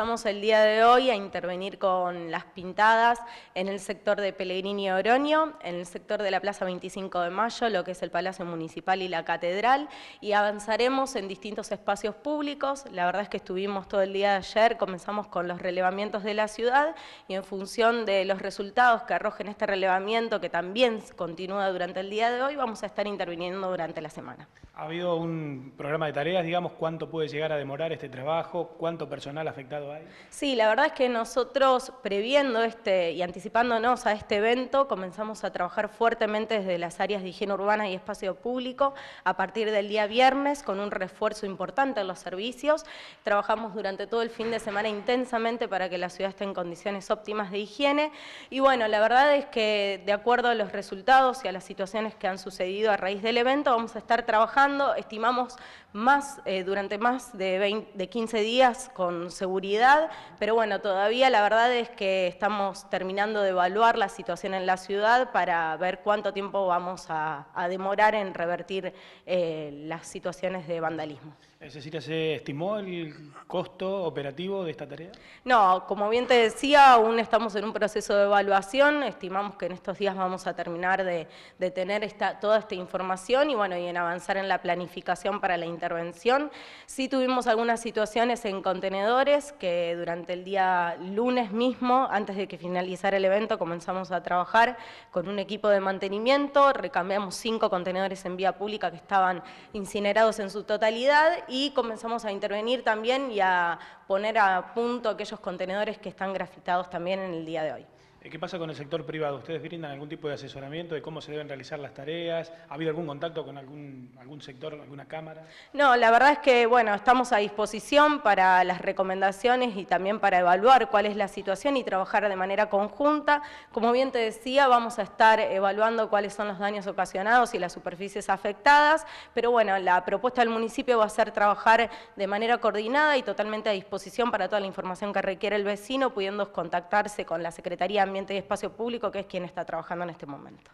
Estamos el día de hoy a intervenir con las pintadas en el sector de Pellegrini y Oroño, en el sector de la Plaza 25 de Mayo, lo que es el Palacio Municipal y la Catedral, y avanzaremos en distintos espacios públicos. La verdad es que estuvimos todo el día de ayer, comenzamos con los relevamientos de la ciudad y en función de los resultados que arrojen este relevamiento, que también continúa durante el día de hoy, vamos a estar interviniendo durante la semana. ¿Ha habido un programa de tareas, digamos, cuánto puede llegar a demorar este trabajo, cuánto personal afectado Sí, la verdad es que nosotros, previendo este y anticipándonos a este evento, comenzamos a trabajar fuertemente desde las áreas de higiene urbana y espacio público a partir del día viernes con un refuerzo importante en los servicios. Trabajamos durante todo el fin de semana intensamente para que la ciudad esté en condiciones óptimas de higiene. Y bueno, la verdad es que de acuerdo a los resultados y a las situaciones que han sucedido a raíz del evento, vamos a estar trabajando, estimamos, más eh, durante más de, 20, de 15 días con seguridad pero bueno, todavía la verdad es que estamos terminando de evaluar la situación en la ciudad para ver cuánto tiempo vamos a, demorar en revertir eh, las situaciones de vandalismo. decir, ¿se estimó el costo operativo de esta tarea? No, como bien te decía, aún estamos en un proceso de evaluación, estimamos que en estos días vamos a terminar de, tener toda esta información y bueno, y en avanzar en la planificación para la intervención. Sí tuvimos algunas situaciones en contenedores que durante el día lunes mismo, antes de que finalizara el evento, comenzamos a trabajar con un equipo de mantenimiento, recambiamos cinco contenedores en vía pública que estaban incinerados en su totalidad y comenzamos a intervenir también y a poner a punto aquellos contenedores que están grafitados también en el día de hoy. Eh, ¿Qué pasa con el sector privado? ¿Ustedes brindan algún tipo de asesoramiento de cómo se deben realizar las tareas? ¿Ha habido algún contacto con algún, algún sector, alguna cámara? No, la verdad es que, bueno, estamos a disposición para las recomendaciones y también para evaluar cuál es la situación y trabajar de manera conjunta. Como bien te decía, vamos a estar evaluando cuáles son los daños ocasionados y las superficies afectadas, pero bueno, la propuesta del municipio va a ser trabajar de manera coordinada y totalmente a disposición para toda la información que requiere el vecino, pudiendo contactarse con la Secretaría Ambiente y Espacio Público, que es quien está trabajando en este momento.